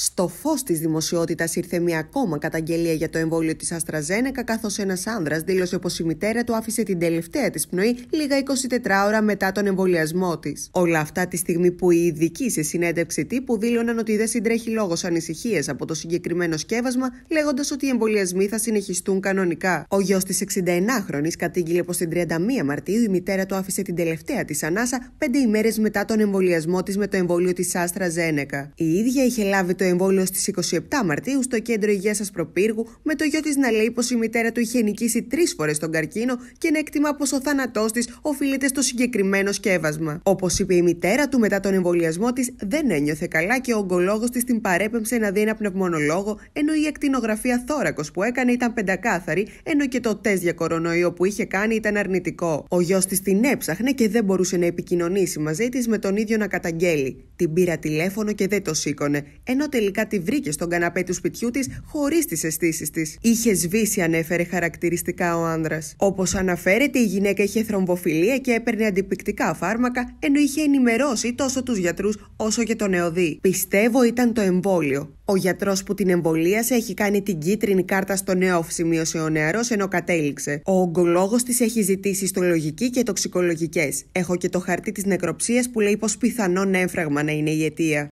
Στο φως της δημοσιότητας ήρθε μια ακόμα καταγγελία για το εμβόλιο της Αστραζένεκα, καθώς ένας άνδρας δήλωσε πως η μητέρα του άφησε την τελευταία της πνοή λίγα 24 ώρα μετά τον εμβολιασμό της. Όλα αυτά τη στιγμή που οι ειδικοί σε συνέντευξη τύπου δήλωναν ότι δεν συντρέχει λόγος ανησυχίας από το συγκεκριμένο σκεύασμα, λέγοντας ότι οι εμβολιασμοί θα συνεχιστούν κανονικά. Ο γιος της 61 χρονη κατήγγειλε πως την 31 Μαρτίου η μητέρα του άφησε την τελευταία της ανάσα πέντε ημέρες μετά τον εμβολιασμό της με το εμβόλιο της Αστραζένεκα. Η ίδια είχε λάβει το εμβόλιο στι 27 Μαρτίου στο κέντρο υγείας σας Προπύργου, με το γιο της να λέει πως η μητέρα του είχε νικήσει τρεις φορές τον καρκίνο και να εκτιμά πως ο θάνατός της οφείλεται στο συγκεκριμένο σκεύασμα. Όπως είπε η μητέρα του μετά τον εμβολιασμό της, δεν ένιωθε καλά και ο ογκολόγος της την παρέπεμψε να δει ένα πνευμονολόγο, ενώ η ακτινογραφία θώρακος που έκανε ήταν πεντακάθαρη, ενώ και το τεστ για κορονοϊό που είχε κάνει ήταν αρνητικό. Ο γιος της την έψαχνε και δεν μπορούσε να επικοινωνήσει μαζί της με τον ίδιο να καταγγέλει. Την πήρα τηλέφωνο και δεν το σήκωνε, ενώ τελικά τη βρήκε στον καναπέ του σπιτιού της χωρίς τις αισθήσεις της. Είχε σβήσει, ανέφερε χαρακτηριστικά ο άνδρας. Όπως αναφέρεται, η γυναίκα είχε θρομβοφιλία και έπαιρνε αντιπικτικά φάρμακα, ενώ είχε ενημερώσει τόσο τους γιατρούς όσο και τον νεοδί. Πιστεύω ήταν το εμβόλιο. Ο γιατρός που την εμβολίασε έχει κάνει την κίτρινη κάρτα στο νέο, σημείωσε ο νεαρός ενώ κατέληξε. Ο ογκολόγος της έχει ζητήσει ιστολογική και τοξικολογικές. Έχω και το χαρτί της νεκροψίας που λέει πως πιθανόν έμφραγμα να είναι η αιτία.